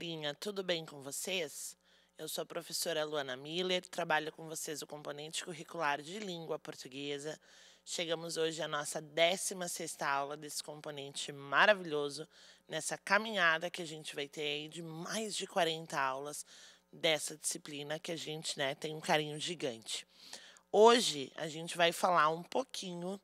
galerinha, tudo bem com vocês? Eu sou a professora Luana Miller, trabalho com vocês o componente curricular de língua portuguesa. Chegamos hoje à nossa 16 aula desse componente maravilhoso, nessa caminhada que a gente vai ter aí de mais de 40 aulas dessa disciplina que a gente né, tem um carinho gigante. Hoje a gente vai falar um pouquinho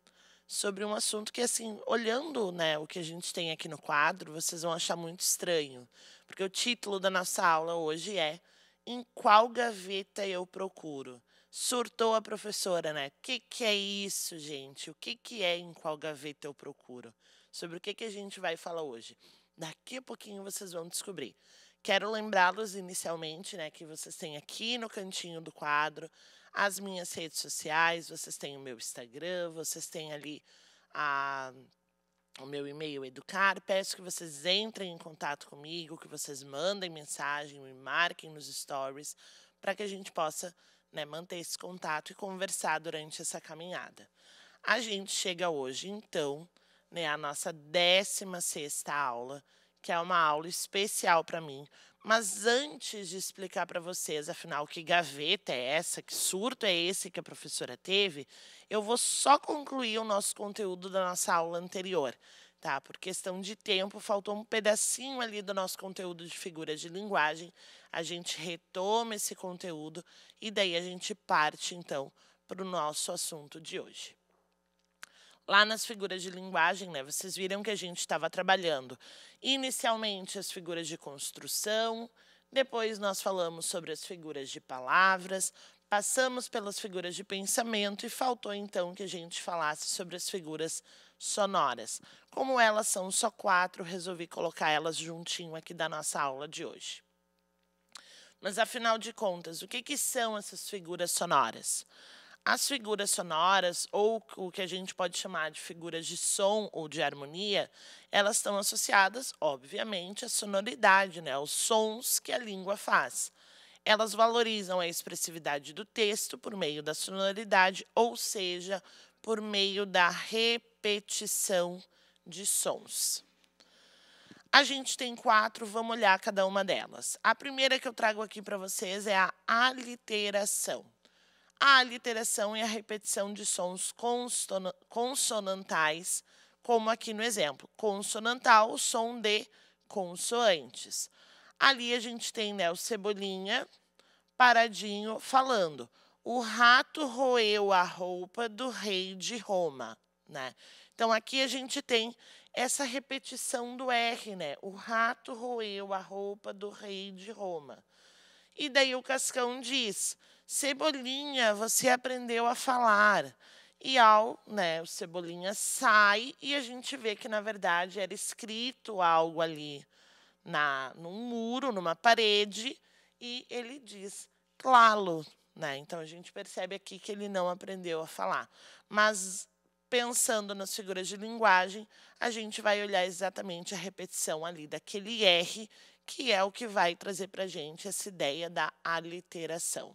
sobre um assunto que, assim, olhando né, o que a gente tem aqui no quadro, vocês vão achar muito estranho. Porque o título da nossa aula hoje é Em qual gaveta eu procuro? Surtou a professora, né? O que, que é isso, gente? O que, que é em qual gaveta eu procuro? Sobre o que, que a gente vai falar hoje? Daqui a pouquinho vocês vão descobrir. Quero lembrá-los inicialmente, né, que vocês têm aqui no cantinho do quadro as minhas redes sociais, vocês têm o meu Instagram, vocês têm ali a, ah, o meu e-mail educar. Peço que vocês entrem em contato comigo, que vocês mandem mensagem, me marquem nos stories, para que a gente possa né, manter esse contato e conversar durante essa caminhada. A gente chega hoje, então, né, à nossa 16 sexta aula, que é uma aula especial para mim, mas antes de explicar para vocês, afinal, que gaveta é essa, que surto é esse que a professora teve, eu vou só concluir o nosso conteúdo da nossa aula anterior, tá? Por questão de tempo, faltou um pedacinho ali do nosso conteúdo de figuras de linguagem. A gente retoma esse conteúdo e daí a gente parte, então, para o nosso assunto de hoje lá nas figuras de linguagem, né, vocês viram que a gente estava trabalhando inicialmente as figuras de construção, depois nós falamos sobre as figuras de palavras, passamos pelas figuras de pensamento e faltou então que a gente falasse sobre as figuras sonoras. Como elas são só quatro, resolvi colocar elas juntinho aqui da nossa aula de hoje. Mas afinal de contas, o que, que são essas figuras sonoras? as figuras sonoras, ou o que a gente pode chamar de figuras de som ou de harmonia, elas estão associadas, obviamente, à sonoridade, né, aos sons que a língua faz. Elas valorizam a expressividade do texto por meio da sonoridade, ou seja, por meio da repetição de sons. A gente tem quatro, vamos olhar cada uma delas. A primeira que eu trago aqui para vocês é a aliteração a aliteração e a repetição de sons consonantais, como aqui no exemplo, consonantal, o som de consoantes. Ali a gente tem né, o Cebolinha paradinho falando. O rato roeu a roupa do rei de Roma. Né? Então aqui a gente tem essa repetição do R, né? O rato roeu a roupa do rei de Roma. E daí o Cascão diz: Cebolinha, você aprendeu a falar. E ao, né, o Cebolinha sai e a gente vê que na verdade era escrito algo ali na num muro, numa parede, e ele diz clalo, né? Então a gente percebe aqui que ele não aprendeu a falar. Mas pensando nas figuras de linguagem, a gente vai olhar exatamente a repetição ali daquele R, que é o que vai trazer para a gente essa ideia da aliteração.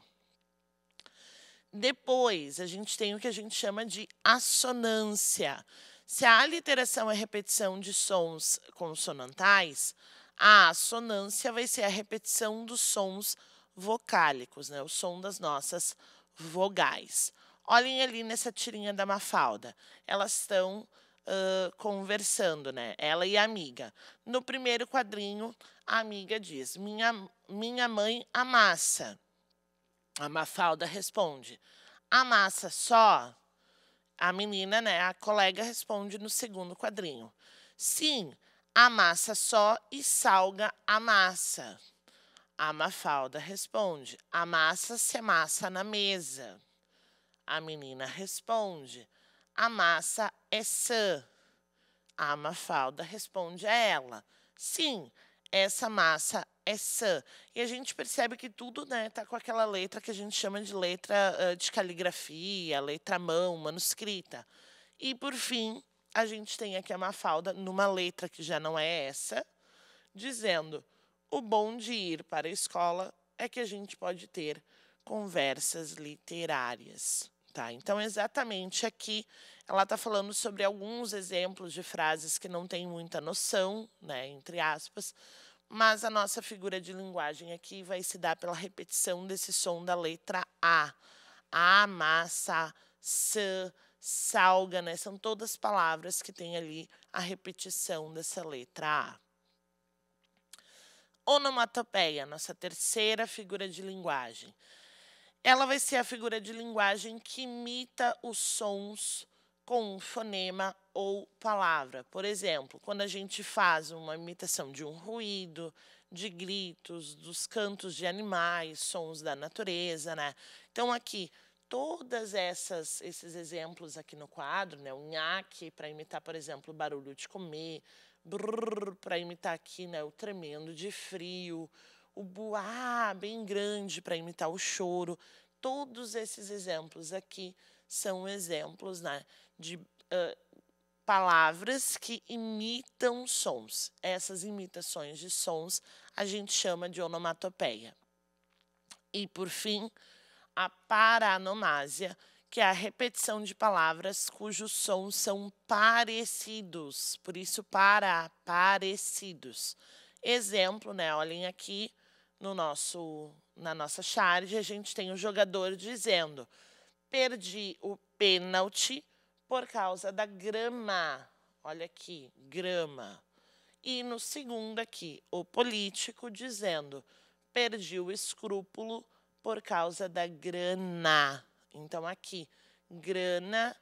Depois, a gente tem o que a gente chama de assonância. Se a aliteração é repetição de sons consonantais, a assonância vai ser a repetição dos sons vocálicos, né? o som das nossas vogais. Olhem ali nessa tirinha da Mafalda. Elas estão uh, conversando, né? Ela e a amiga. No primeiro quadrinho, a amiga diz: Minha, minha mãe amassa. A Mafalda responde: A massa só? A menina, né, a colega responde no segundo quadrinho: Sim, a massa só e salga a massa. A Mafalda responde: A massa se amassa na mesa. A menina responde: A massa é sã. A Mafalda responde a ela: Sim, essa massa é E a gente percebe que tudo né, tá com aquela letra que a gente chama de letra uh, de caligrafia, letra mão, manuscrita. E, por fim, a gente tem aqui a Mafalda, numa letra que já não é essa, dizendo: o bom de ir para a escola é que a gente pode ter conversas literárias. Tá, então, exatamente aqui, ela está falando sobre alguns exemplos de frases que não tem muita noção, né, entre aspas, mas a nossa figura de linguagem aqui vai se dar pela repetição desse som da letra A. A, massa, s, salga, né? São todas palavras que têm ali a repetição dessa letra A. Onomatopeia, nossa terceira figura de linguagem. Ela vai ser a figura de linguagem que imita os sons com um fonema ou palavra. Por exemplo, quando a gente faz uma imitação de um ruído, de gritos, dos cantos de animais, sons da natureza, né? Então aqui todas essas esses exemplos aqui no quadro, né? O nhaque para imitar, por exemplo, o barulho de comer, para imitar aqui, né, o tremendo de frio, o buá bem grande para imitar o choro. Todos esses exemplos aqui são exemplos né, de uh, palavras que imitam sons. Essas imitações de sons a gente chama de onomatopeia. E, por fim, a paranomásia, que é a repetição de palavras cujos sons são parecidos. Por isso, para, parecidos. Exemplo, né? Olhem aqui no nosso, na nossa charge, a gente tem o jogador dizendo perdi o pênalti por causa da grama. Olha aqui, grama. E no segundo aqui, o político dizendo: perdi o escrúpulo por causa da grana. Então aqui, grana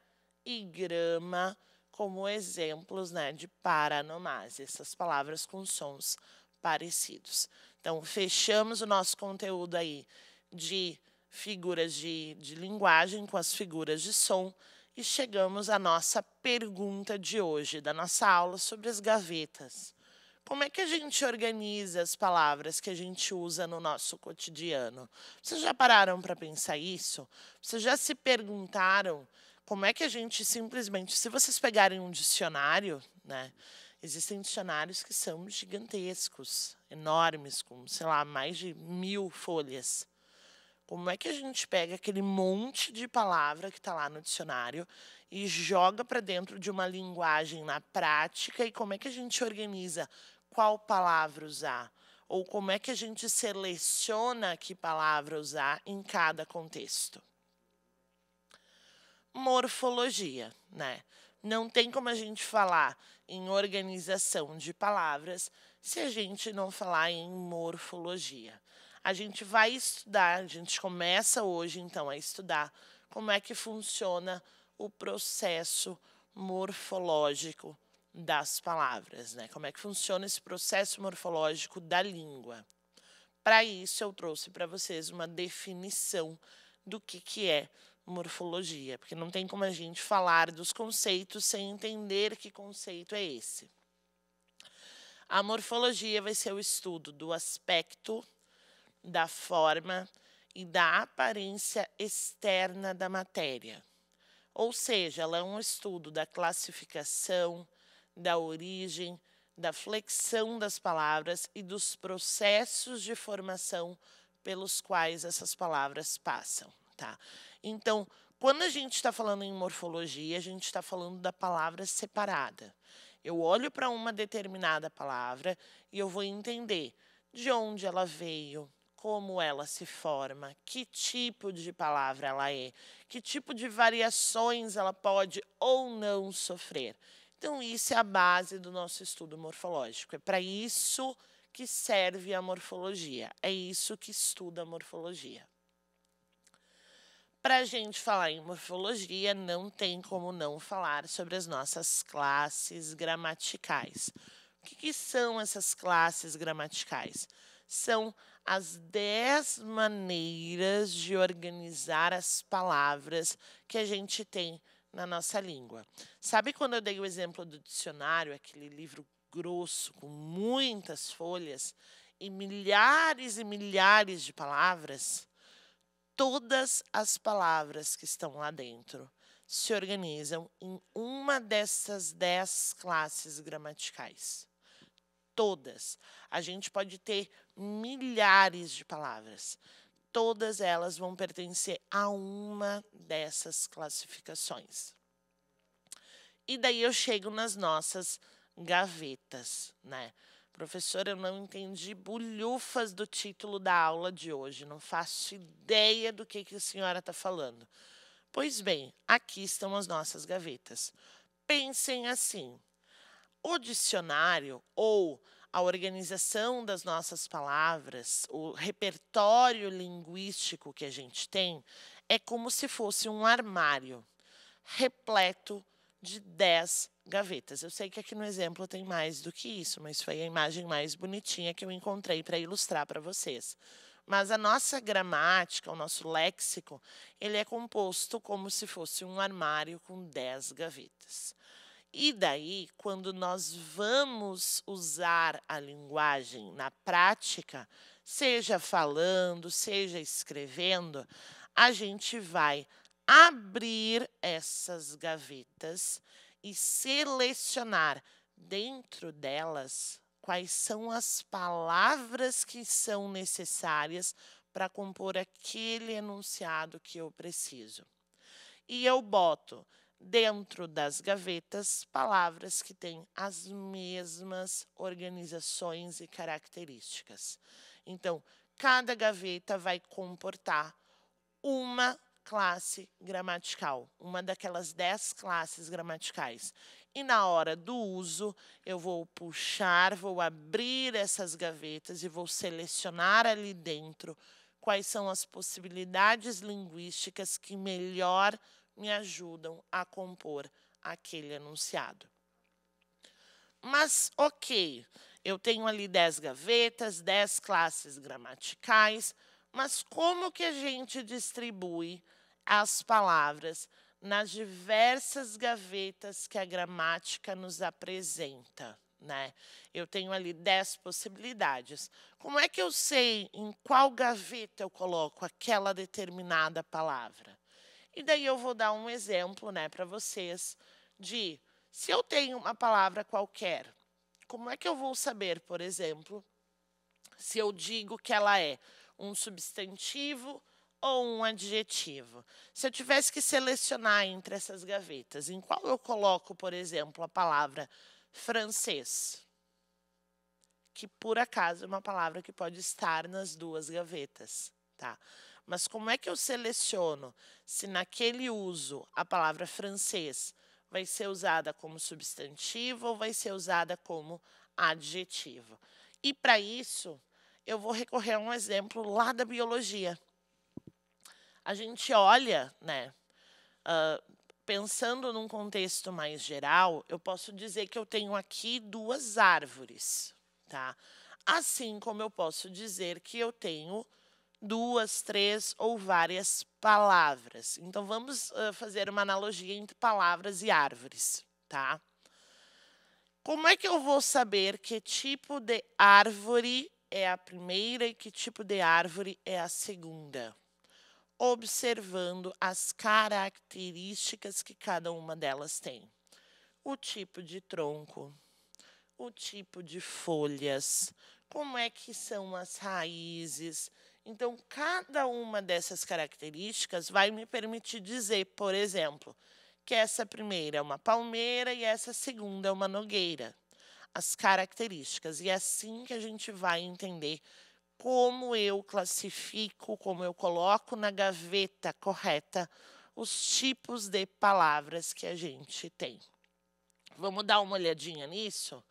e grama como exemplos, né, de paranomasia, essas palavras com sons parecidos. Então, fechamos o nosso conteúdo aí de figuras de, de linguagem com as figuras de som e chegamos à nossa pergunta de hoje, da nossa aula sobre as gavetas. Como é que a gente organiza as palavras que a gente usa no nosso cotidiano? Vocês já pararam para pensar isso? Vocês já se perguntaram como é que a gente simplesmente, se vocês pegarem um dicionário, né? Existem dicionários que são gigantescos, enormes, com, sei lá, mais de mil folhas. Como é que a gente pega aquele monte de palavra que está lá no dicionário e joga para dentro de uma linguagem na prática e como é que a gente organiza qual palavra usar? Ou como é que a gente seleciona que palavra usar em cada contexto? Morfologia, né? Não tem como a gente falar em organização de palavras se a gente não falar em morfologia. A gente vai estudar, a gente começa hoje então a estudar como é que funciona o processo morfológico das palavras, né? Como é que funciona esse processo morfológico da língua? Para isso eu trouxe para vocês uma definição do que que é morfologia, porque não tem como a gente falar dos conceitos sem entender que conceito é esse. A morfologia vai ser o estudo do aspecto da forma e da aparência externa da matéria. Ou seja, ela é um estudo da classificação, da origem, da flexão das palavras e dos processos de formação pelos quais essas palavras passam. Tá? Então, quando a gente está falando em morfologia, a gente está falando da palavra separada. Eu olho para uma determinada palavra e eu vou entender de onde ela veio, como ela se forma, que tipo de palavra ela é, que tipo de variações ela pode ou não sofrer. Então, isso é a base do nosso estudo morfológico. É para isso que serve a morfologia, é isso que estuda a morfologia. Para a gente falar em morfologia, não tem como não falar sobre as nossas classes gramaticais. O que, que são essas classes gramaticais? São as dez maneiras de organizar as palavras que a gente tem na nossa língua. Sabe quando eu dei o exemplo do dicionário, aquele livro grosso com muitas folhas e milhares e milhares de palavras? Todas as palavras que estão lá dentro se organizam em uma dessas dez classes gramaticais todas. A gente pode ter milhares de palavras. Todas elas vão pertencer a uma dessas classificações. E daí eu chego nas nossas gavetas, né? Professora, eu não entendi bulhufas do título da aula de hoje, não faço ideia do que, que a senhora está falando. Pois bem, aqui estão as nossas gavetas. Pensem assim: o dicionário ou a organização das nossas palavras, o repertório linguístico que a gente tem, é como se fosse um armário repleto de 10 gavetas. Eu sei que aqui no exemplo tem mais do que isso, mas foi a imagem mais bonitinha que eu encontrei para ilustrar para vocês. Mas a nossa gramática, o nosso léxico, ele é composto como se fosse um armário com 10 gavetas. E daí, quando nós vamos usar a linguagem na prática, seja falando, seja escrevendo, a gente vai abrir essas gavetas e selecionar dentro delas quais são as palavras que são necessárias para compor aquele enunciado que eu preciso. E eu boto dentro das gavetas palavras que têm as mesmas organizações e características. Então, cada gaveta vai comportar uma classe gramatical, uma daquelas dez classes gramaticais. E na hora do uso, eu vou puxar, vou abrir essas gavetas e vou selecionar ali dentro quais são as possibilidades linguísticas que melhor me ajudam a compor aquele enunciado. Mas, ok, eu tenho ali dez gavetas, dez classes gramaticais, mas como que a gente distribui as palavras nas diversas gavetas que a gramática nos apresenta? Né? Eu tenho ali dez possibilidades. Como é que eu sei em qual gaveta eu coloco aquela determinada palavra? E daí eu vou dar um exemplo né, para vocês de se eu tenho uma palavra qualquer, como é que eu vou saber, por exemplo, se eu digo que ela é um substantivo ou um adjetivo? Se eu tivesse que selecionar entre essas gavetas, em qual eu coloco, por exemplo, a palavra francês? Que por acaso é uma palavra que pode estar nas duas gavetas tá? Mas como é que eu seleciono se naquele uso a palavra francês vai ser usada como substantivo ou vai ser usada como adjetivo? E para isso, eu vou recorrer a um exemplo lá da biologia. A gente olha, né? Uh, pensando num contexto mais geral, eu posso dizer que eu tenho aqui duas árvores, tá? Assim como eu posso dizer que eu tenho duas, três ou várias palavras. Então vamos uh, fazer uma analogia entre palavras e árvores, tá? Como é que eu vou saber que tipo de árvore é a primeira e que tipo de árvore é a segunda? Observando as características que cada uma delas tem. O tipo de tronco, o tipo de folhas, como é que são as raízes, então, cada uma dessas características vai me permitir dizer, por exemplo, que essa primeira é uma palmeira e essa segunda é uma nogueira. As características. E é assim que a gente vai entender como eu classifico, como eu coloco na gaveta correta os tipos de palavras que a gente tem. Vamos dar uma olhadinha nisso?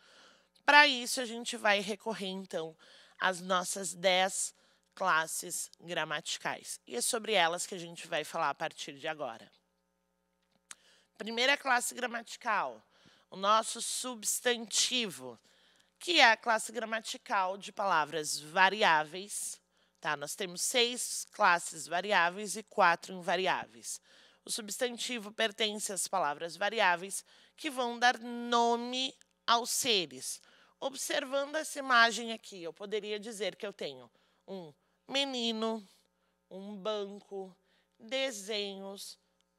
Para isso, a gente vai recorrer, então, às nossas 10 classes gramaticais. E é sobre elas que a gente vai falar a partir de agora. Primeira classe gramatical, o nosso substantivo, que é a classe gramatical de palavras variáveis. Tá? Nós temos seis classes variáveis e quatro invariáveis. O substantivo pertence às palavras variáveis que vão dar nome aos seres. Observando essa imagem aqui, eu poderia dizer que eu tenho um menino, um banco, desenhos,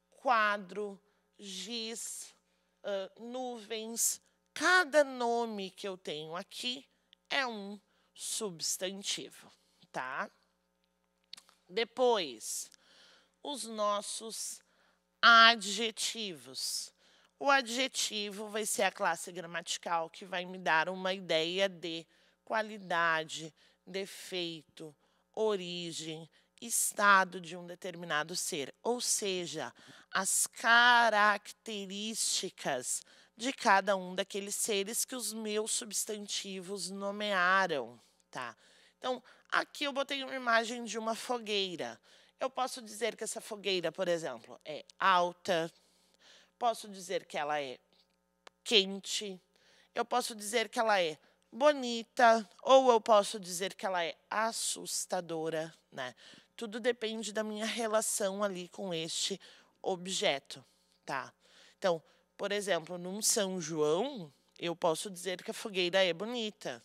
quadro, giz, uh, nuvens. Cada nome que eu tenho aqui é um substantivo, tá? Depois, os nossos adjetivos. O adjetivo vai ser a classe gramatical que vai me dar uma ideia de qualidade, defeito, origem, estado de um determinado ser, ou seja, as características de cada um daqueles seres que os meus substantivos nomearam, tá? Então, aqui eu botei uma imagem de uma fogueira. Eu posso dizer que essa fogueira, por exemplo, é alta. Posso dizer que ela é quente. Eu posso dizer que ela é bonita, ou eu posso dizer que ela é assustadora, né? Tudo depende da minha relação ali com este objeto, tá? Então, por exemplo, num São João, eu posso dizer que a fogueira é bonita.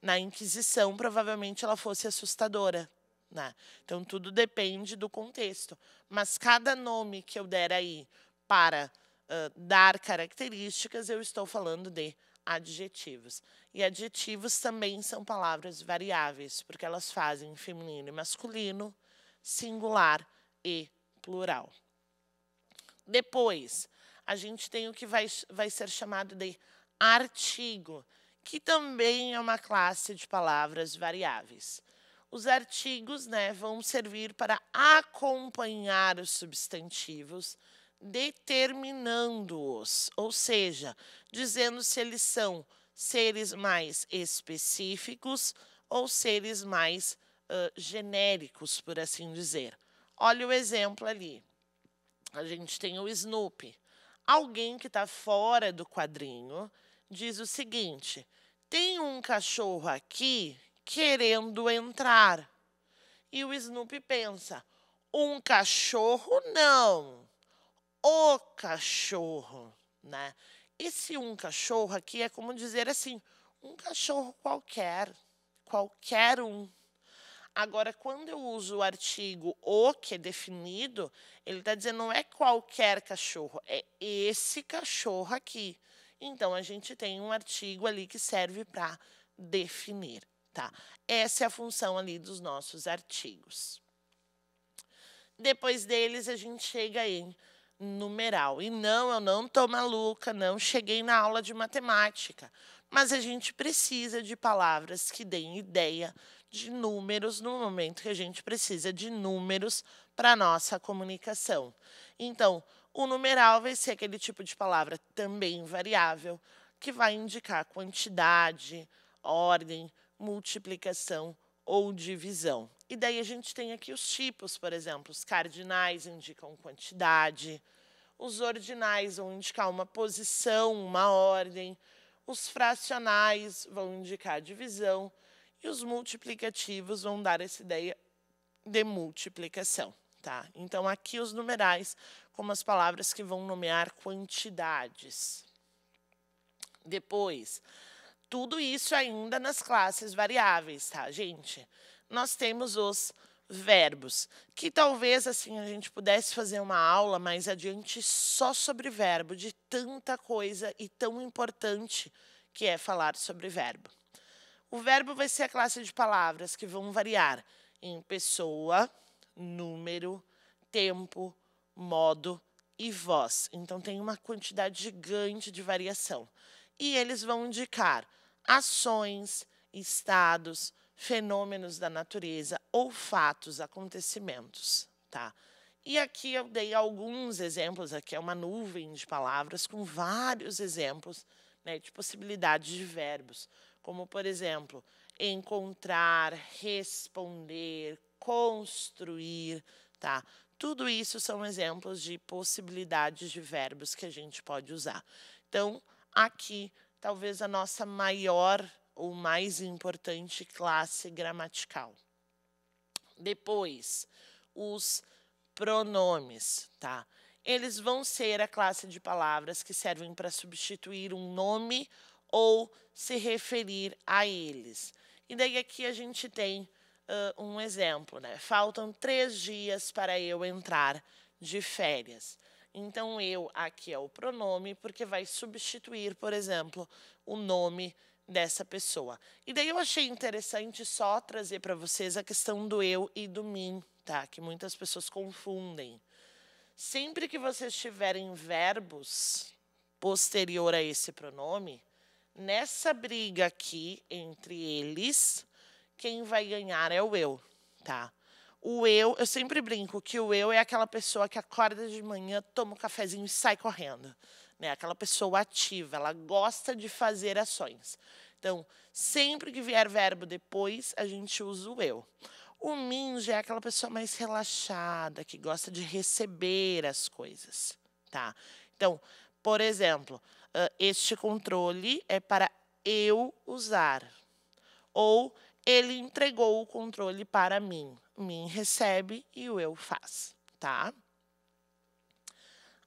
Na Inquisição, provavelmente ela fosse assustadora, né? Então, tudo depende do contexto. Mas cada nome que eu der aí para uh, dar características, eu estou falando de adjetivos. E adjetivos também são palavras variáveis, porque elas fazem feminino e masculino, singular e plural. Depois, a gente tem o que vai, vai ser chamado de artigo, que também é uma classe de palavras variáveis. Os artigos né, vão servir para acompanhar os substantivos, determinando-os, ou seja, dizendo se eles são seres mais específicos ou seres mais uh, genéricos, por assim dizer. Olha o exemplo ali. A gente tem o Snoopy. Alguém que está fora do quadrinho diz o seguinte: tem um cachorro aqui querendo entrar. E o Snoopy pensa: um cachorro não o cachorro, né? Esse um cachorro aqui é como dizer assim, um cachorro qualquer, qualquer um. Agora, quando eu uso o artigo o, que é definido, ele está dizendo não é qualquer cachorro, é esse cachorro aqui. Então, a gente tem um artigo ali que serve para definir. Tá? Essa é a função ali dos nossos artigos. Depois deles, a gente chega em numeral. E não, eu não estou maluca, não cheguei na aula de matemática. Mas a gente precisa de palavras que deem ideia de números no momento que a gente precisa de números para a nossa comunicação. Então, o numeral vai ser aquele tipo de palavra também variável que vai indicar quantidade, ordem, multiplicação ou divisão. E daí a gente tem aqui os tipos, por exemplo, os cardinais indicam quantidade, os ordinais vão indicar uma posição, uma ordem, os fracionais vão indicar divisão e os multiplicativos vão dar essa ideia de multiplicação, tá? Então aqui os numerais como as palavras que vão nomear quantidades. Depois, tudo isso ainda nas classes variáveis, tá, gente? Nós temos os verbos, que talvez assim a gente pudesse fazer uma aula mais adiante só sobre verbo, de tanta coisa e tão importante que é falar sobre verbo. O verbo vai ser a classe de palavras que vão variar em pessoa, número, tempo, modo e voz. Então tem uma quantidade gigante de variação e eles vão indicar ações, estados, fenômenos da natureza ou fatos, acontecimentos, tá? E aqui eu dei alguns exemplos, aqui é uma nuvem de palavras com vários exemplos né, de possibilidades de verbos, como, por exemplo, encontrar, responder, construir, tá? Tudo isso são exemplos de possibilidades de verbos que a gente pode usar. Então, aqui talvez a nossa maior ou mais importante classe gramatical. Depois, os pronomes, tá? Eles vão ser a classe de palavras que servem para substituir um nome ou se referir a eles. E daí aqui a gente tem uh, um exemplo, né? Faltam três dias para eu entrar de férias. Então, eu aqui é o pronome, porque vai substituir, por exemplo, o nome dessa pessoa. E daí eu achei interessante só trazer para vocês a questão do eu e do mim, tá? Que muitas pessoas confundem. Sempre que vocês tiverem verbos posterior a esse pronome, nessa briga aqui entre eles, quem vai ganhar é o eu, tá? o eu, eu sempre brinco que o eu é aquela pessoa que acorda de manhã, toma um cafezinho e sai correndo. Né? Aquela pessoa ativa, ela gosta de fazer ações. Então, sempre que vier verbo depois, a gente usa o eu. O minge é aquela pessoa mais relaxada, que gosta de receber as coisas, tá? Então, por exemplo, este controle é para eu usar. Ou ele entregou o controle para mim. Mim recebe e o eu faz, tá?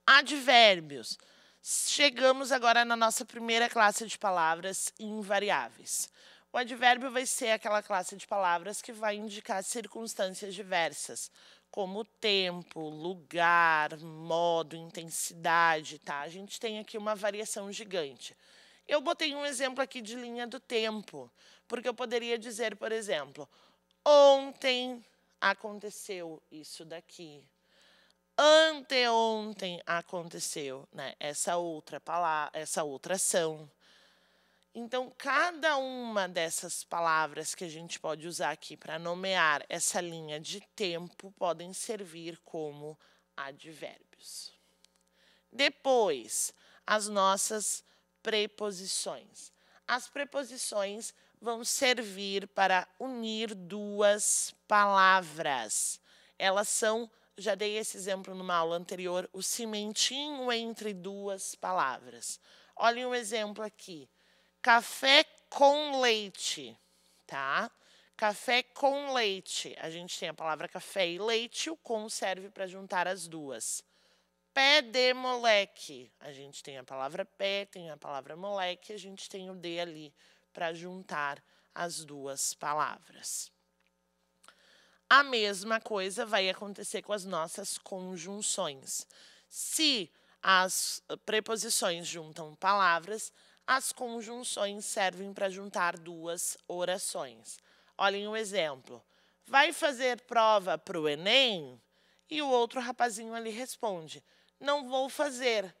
Advérbios. Chegamos agora na nossa primeira classe de palavras invariáveis. O advérbio vai ser aquela classe de palavras que vai indicar circunstâncias diversas, como tempo, lugar, modo, intensidade, tá? A gente tem aqui uma variação gigante. Eu botei um exemplo aqui de linha do tempo, porque eu poderia dizer, por exemplo, ontem aconteceu isso daqui. Anteontem aconteceu, né? Essa outra palavra, essa outra ação. Então, cada uma dessas palavras que a gente pode usar aqui para nomear essa linha de tempo podem servir como advérbios. Depois, as nossas preposições. As preposições vão servir para unir duas palavras. Elas são, já dei esse exemplo numa aula anterior, o cimentinho entre duas palavras. Olhem um exemplo aqui. Café com leite, tá? Café com leite. A gente tem a palavra café e leite, o com serve para juntar as duas. Pé de moleque. A gente tem a palavra pé, tem a palavra moleque, a gente tem o de ali para juntar as duas palavras. A mesma coisa vai acontecer com as nossas conjunções. Se as preposições juntam palavras, as conjunções servem para juntar duas orações. Olhem o um exemplo. Vai fazer prova para o Enem? E o outro rapazinho ali responde: Não vou fazer.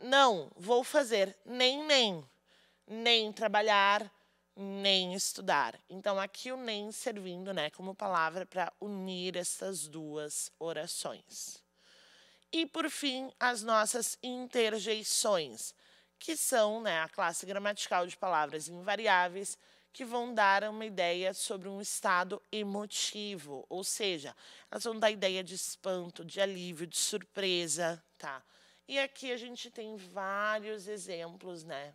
Não, vou fazer nem nem. Nem trabalhar, nem estudar. Então, aqui o nem servindo né, como palavra para unir essas duas orações. E, por fim, as nossas interjeições, que são né, a classe gramatical de palavras invariáveis que vão dar uma ideia sobre um estado emotivo, ou seja, elas vão dar ideia de espanto, de alívio, de surpresa, tá? E aqui a gente tem vários exemplos, né,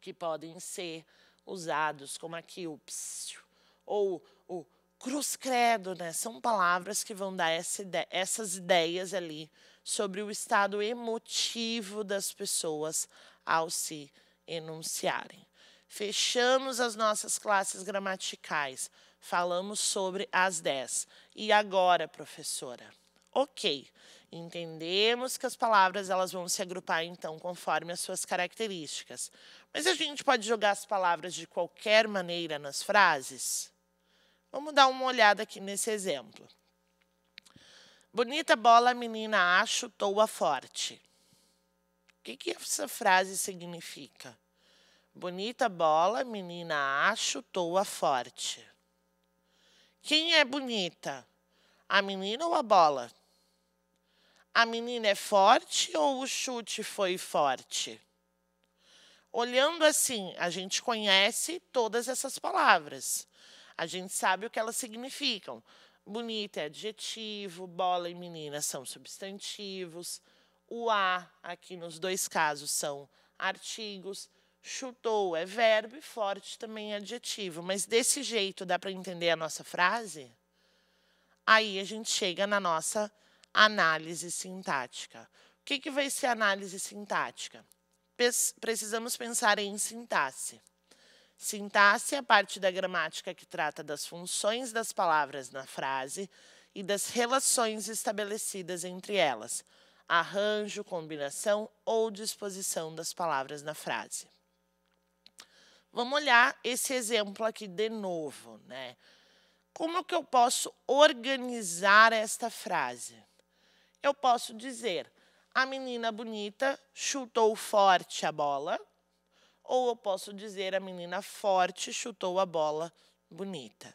que podem ser usados, como aqui o psiu, ou o cruz credo, né? São palavras que vão dar essa essas ideias ali sobre o estado emotivo das pessoas ao se enunciarem. Fechamos as nossas classes gramaticais. Falamos sobre as 10. E agora, professora? OK. Entendemos que as palavras elas vão se agrupar então conforme as suas características. Mas a gente pode jogar as palavras de qualquer maneira nas frases? Vamos dar uma olhada aqui nesse exemplo. Bonita bola, menina a chutou-a forte. O que, que essa frase significa? Bonita bola, menina a chutou-a forte. Quem é bonita? A menina ou a bola? A menina é forte ou o chute foi forte? Olhando assim, a gente conhece todas essas palavras. A gente sabe o que elas significam. Bonita é adjetivo, bola e menina são substantivos. O a, aqui nos dois casos, são artigos. Chutou é verbo e forte também é adjetivo. Mas desse jeito dá para entender a nossa frase? Aí a gente chega na nossa análise sintática. O que, que vai ser análise sintática? precisamos pensar em sintaxe. Sintaxe é a parte da gramática que trata das funções das palavras na frase e das relações estabelecidas entre elas, arranjo, combinação ou disposição das palavras na frase. Vamos olhar esse exemplo aqui de novo, né? Como que eu posso organizar esta frase? Eu posso dizer: a menina bonita chutou forte a bola, ou eu posso dizer a menina forte chutou a bola bonita.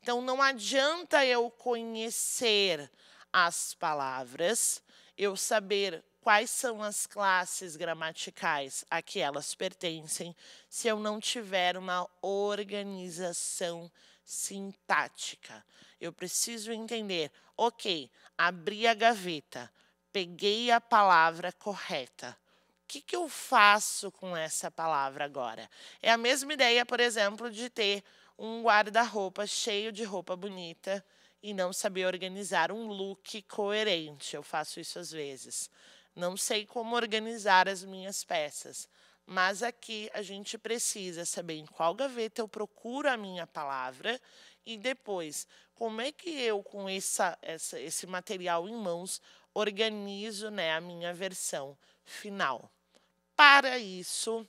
Então não adianta eu conhecer as palavras, eu saber quais são as classes gramaticais a que elas pertencem, se eu não tiver uma organização sintática. Eu preciso entender, ok, abri a gaveta, peguei a palavra correta. O que, que eu faço com essa palavra agora? É a mesma ideia, por exemplo, de ter um guarda-roupa cheio de roupa bonita e não saber organizar um look coerente. Eu faço isso às vezes. Não sei como organizar as minhas peças, mas aqui a gente precisa saber em qual gaveta eu procuro a minha palavra e depois como é que eu, com essa, essa esse material em mãos, organizo né, a minha versão final. Para isso,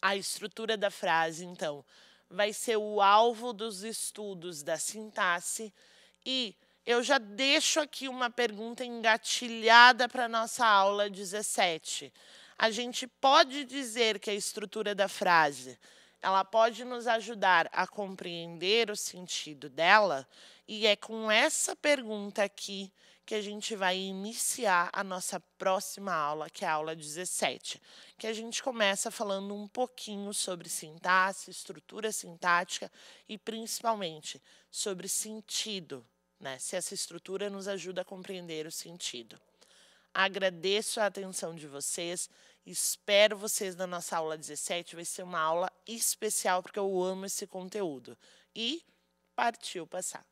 a estrutura da frase, então, vai ser o alvo dos estudos da sintaxe e eu já deixo aqui uma pergunta engatilhada para a nossa aula 17. A gente pode dizer que a estrutura da frase ela pode nos ajudar a compreender o sentido dela, e é com essa pergunta aqui que a gente vai iniciar a nossa próxima aula, que é a aula 17, que a gente começa falando um pouquinho sobre sintaxe, estrutura sintática e principalmente sobre sentido, né? Se essa estrutura nos ajuda a compreender o sentido. Agradeço a atenção de vocês. Espero vocês na nossa aula 17. Vai ser uma aula especial, porque eu amo esse conteúdo. E partiu passar.